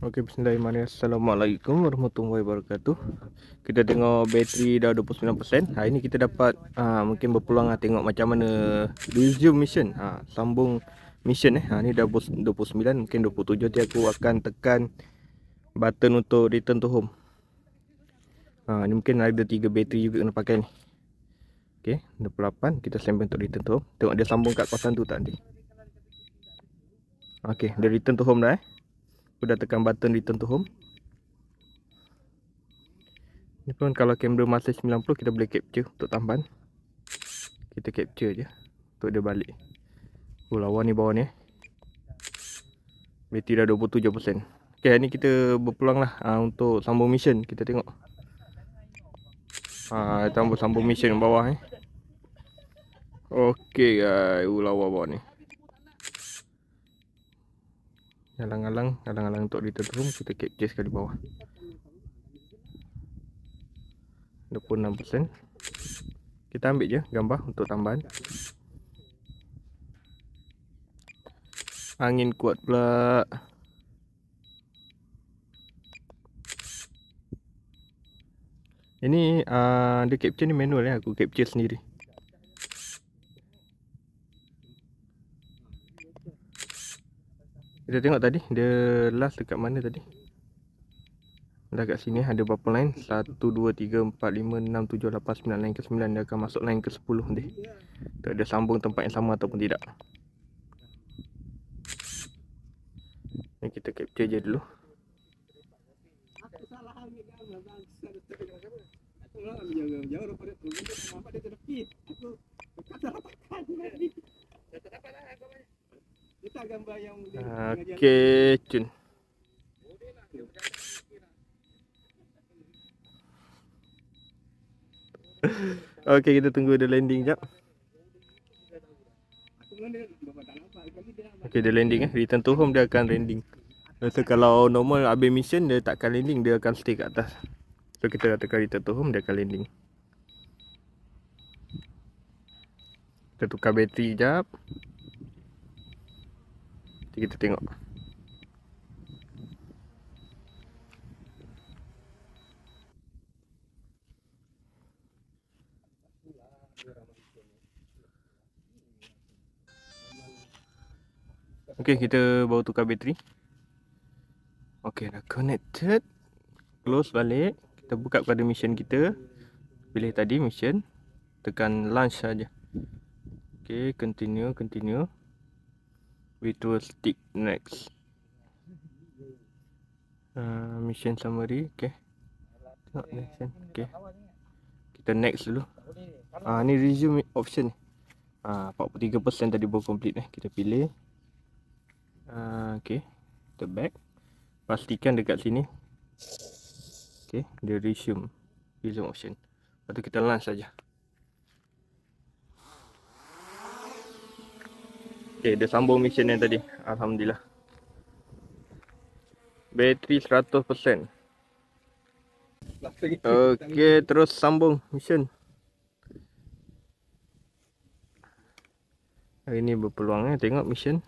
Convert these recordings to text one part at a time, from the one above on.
Okey, bismillahirrahmanirrahim Assalamualaikum warahmatullahi wabarakatuh Kita tengok bateri dah 29% Hari ini kita dapat ha, Mungkin berpeluang lah tengok macam mana Resume mission ha, Sambung mission eh. ha, Ni dah 29% Mungkin 27% Nanti aku akan tekan Button untuk return to home ha, Ni mungkin ada 3 bateri juga kena pakai ni Okey, 28% Kita sambung untuk return to home Tengok dia sambung kat kawasan tu tak nanti Ok, dia return to home dah eh aku dah tekan button return to home ni pun kalau kamera masih 90 kita boleh capture untuk tamban kita capture je untuk dia balik oh lawa ni bawah ni eh. bateri dah 27% ok ni kita berpeluang lah uh, untuk sambung mission kita tengok uh, ah, tambah sambung mission bawah ni eh. ok guys oh bawah ni Alang-alang Alang-alang untuk little room Kita capture sekali bawah 26% Kita ambil je gambar untuk tambahan Angin kuat pula Ini uh, Dia capture ni manual ya. Aku capture sendiri Kita tengok tadi Dia last dekat mana tadi Dah kat sini ada berapa line 1, 2, 3, 4, 5, 6, 7, 8, 9 Line ke 9 Dia akan masuk line ke 10 deh. Tak ada sambung tempat yang sama ataupun tidak Ni kita capture je dulu Jangan lupa dia terlepit Aku Okey, cun. Okey, kita tunggu dia landing jap. Okay, dia landing eh. Return to home dia akan landing. So, kalau normal habis mission dia takkan landing, dia akan stay kat atas. So, kita tekan return to home dia akan landing. Kita tukar bateri jap kita tengok Okey, kita baru tukar bateri. Okey, dah connected. Close balik. Kita buka pada mission kita. Pilih tadi mission. Tekan launch saja. Okey, continue, continue with will stick next uh, mission summary okay not mission okay kita next dulu ah uh, ni resume option ni uh, ah 43% tadi belum complete eh kita pilih uh, okay kita back pastikan dekat sini okay the resume resume option lepas tu kita launch saja Okay, dia sambung mesin yang tadi. Alhamdulillah. Bateri 100%. Okay, terus sambung mesin. Hari ni berpeluang eh. Tengok mesin.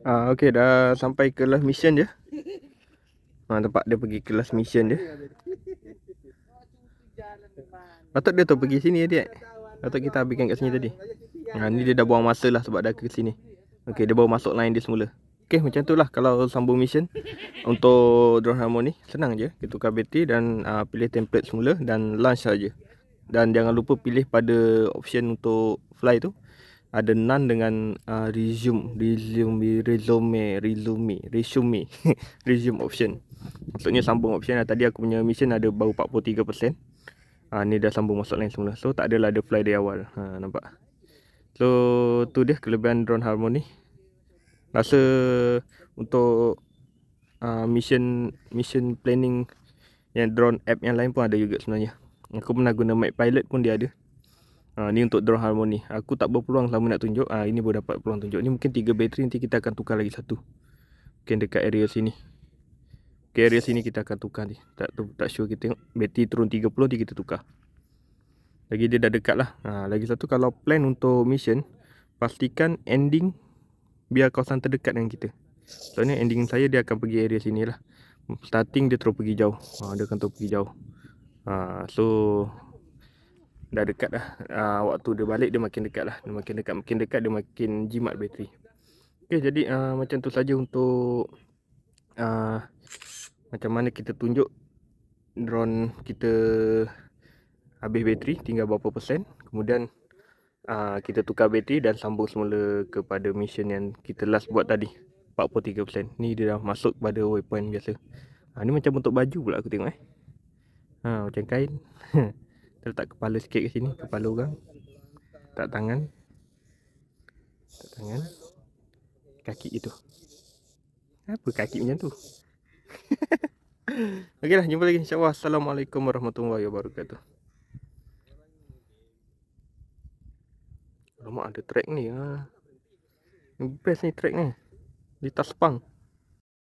Ah, okay, dah sampai ke live mission dia. Ha tempat dia pergi kelas mission dia. Patut dia tu pergi sini dia. Patut kita habiskan kat sini tadi. Ha ni dia dah buang masa lah sebab dah ke sini. Okey dia baru masuk line dia semula. Okey macam tu lah kalau sambung mission untuk drone harmony ni senang je kita tukar battery dan uh, pilih template semula dan launch saja. Dan jangan lupa pilih pada option untuk fly tu ada none dengan uh, resume resume resume resume resume resume option. Maksudnya sambung option lah. Tadi aku punya mission ada baru 43% uh, ah, Ni dah sambung masuk lain semula So tak adalah ada fly dari awal uh, Nampak So tu dia kelebihan drone harmony Rasa untuk uh, mission mission planning yang drone app yang lain pun ada juga sebenarnya Aku pernah guna mic pilot pun dia ada Uh, ni untuk drone harmony Aku tak berpeluang selama nak tunjuk uh, Ini boleh dapat peluang tunjuk Ni mungkin tiga bateri Nanti kita akan tukar lagi satu Mungkin dekat area sini carrier sini kita akan tukar ni. Tak tak sure kita tengok battery turun 30 dia kita tukar. Lagi dia dah dekat lah. Ha, lagi satu kalau plan untuk mission pastikan ending biar kawasan terdekat dengan kita. Soalnya ending saya dia akan pergi area sini lah. Starting dia terus pergi jauh. Ha, dia akan terus pergi jauh. Ha, so dah dekat lah. Ha, waktu dia balik dia makin dekat lah. Dia makin dekat makin dekat dia makin jimat bateri. Okay jadi uh, macam tu saja untuk uh, macam mana kita tunjuk drone kita habis bateri tinggal berapa persen kemudian uh, kita tukar bateri dan sambung semula kepada mission yang kita last buat tadi 43% ni dia dah masuk pada waypoint biasa ha, ni macam bentuk baju pula aku tengok eh ha, macam kain terletak kepala sikit ke sini kepala orang tak tangan tak tangan kaki itu apa kaki macam tu Okey lah, jumpa lagi insyaAllah. Assalamualaikum warahmatullahi wabarakatuh. Alamak ada track ni lah. Best ni track ni. Di Taspang.